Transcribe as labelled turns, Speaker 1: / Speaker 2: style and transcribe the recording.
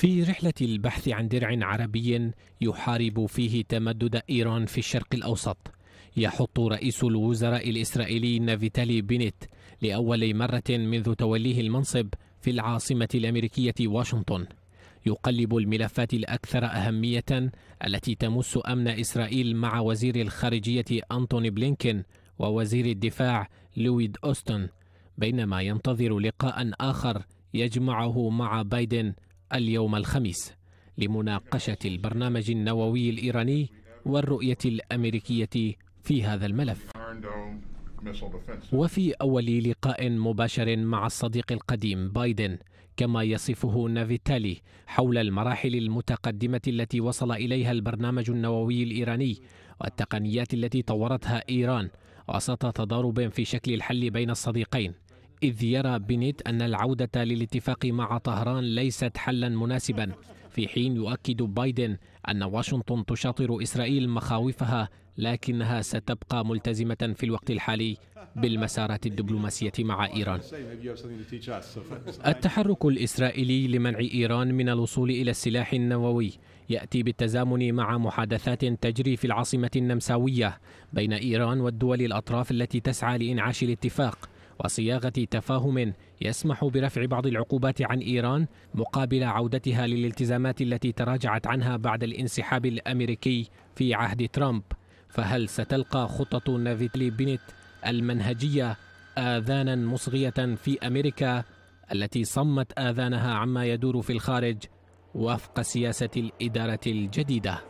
Speaker 1: في رحلة البحث عن درع عربي يحارب فيه تمدد إيران في الشرق الأوسط يحط رئيس الوزراء الإسرائيلي نافيتالي بينيت لأول مرة منذ توليه المنصب في العاصمة الأمريكية واشنطن يقلب الملفات الأكثر أهمية التي تمس أمن إسرائيل مع وزير الخارجية أنتوني بلينكين ووزير الدفاع لويد أوستن بينما ينتظر لقاء آخر يجمعه مع بايدن اليوم الخميس لمناقشة البرنامج النووي الإيراني والرؤية الأمريكية في هذا الملف وفي أول لقاء مباشر مع الصديق القديم بايدن كما يصفه نافيتالي حول المراحل المتقدمة التي وصل إليها البرنامج النووي الإيراني والتقنيات التي طورتها إيران وسط تضارب في شكل الحل بين الصديقين إذ يرى بنيت أن العودة للاتفاق مع طهران ليست حلا مناسبا في حين يؤكد بايدن أن واشنطن تشاطر إسرائيل مخاوفها لكنها ستبقى ملتزمة في الوقت الحالي بالمسارات الدبلوماسية مع إيران التحرك الإسرائيلي لمنع إيران من الوصول إلى السلاح النووي يأتي بالتزامن مع محادثات تجري في العاصمة النمساوية بين إيران والدول الأطراف التي تسعى لإنعاش الاتفاق وصياغة تفاهم يسمح برفع بعض العقوبات عن إيران مقابل عودتها للالتزامات التي تراجعت عنها بعد الانسحاب الأمريكي في عهد ترامب فهل ستلقى خطة نافيتلي بنت المنهجية آذانا مصغية في أمريكا التي صمت آذانها عما يدور في الخارج وفق سياسة الإدارة الجديدة